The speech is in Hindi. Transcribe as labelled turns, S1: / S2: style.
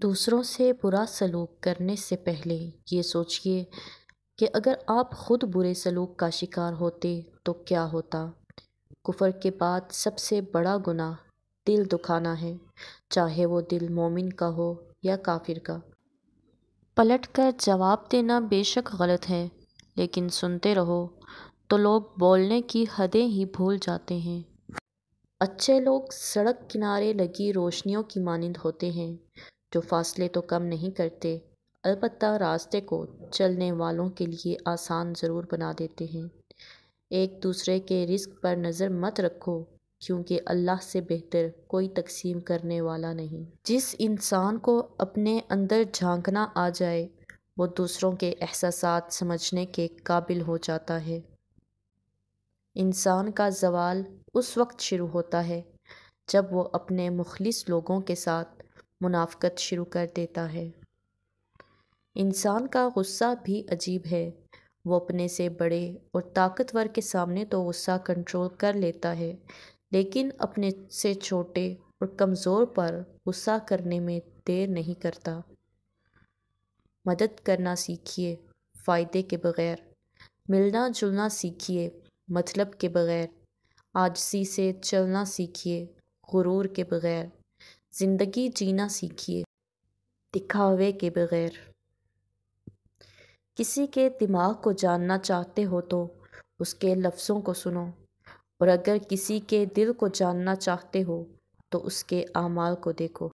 S1: दूसरों से बुरा सलूक करने से पहले ये सोचिए कि अगर आप ख़ुद बुरे सलूक का शिकार होते तो क्या होता कुफ़र के बाद सबसे बड़ा गुनाह दिल दुखाना है चाहे वो दिल मोमिन का हो या काफिर का पलट कर जवाब देना बेशक गलत है लेकिन सुनते रहो तो लोग बोलने की हदें ही भूल जाते हैं अच्छे लोग सड़क किनारे लगी रोशनियों की मानंद होते हैं जो फासले तो कम नहीं करते अलबत् रास्ते को चलने वालों के लिए आसान ज़रूर बना देते हैं एक दूसरे के रिस्क पर नज़र मत रखो क्योंकि अल्लाह से बेहतर कोई तकसीम करने वाला नहीं जिस इंसान को अपने अंदर झांकना आ जाए वो दूसरों के एहसास समझने के काबिल हो जाता है इंसान का जवाल उस वक्त शुरू होता है जब वो अपने मुखलिस लोगों के साथ मुनाफ़त शुरू कर देता है इंसान का गुस्सा भी अजीब है वो अपने से बड़े और ताकतवर के सामने तो गुस्सा कंट्रोल कर लेता है लेकिन अपने से छोटे और कमज़ोर पर गुस्सा करने में देर नहीं करता मदद करना सीखिए फ़ायदे के बगैर मिलना जुलना सीखिए मतलब के बगैर आजसी से चलना सीखिए गुरूर के बगैर ज़िंदगी जीना सीखिए दिखावे के बगैर किसी के दिमाग को जानना चाहते हो तो उसके लफ्ज़ों को सुनो और अगर किसी के दिल को जानना चाहते हो तो उसके आमाल को देखो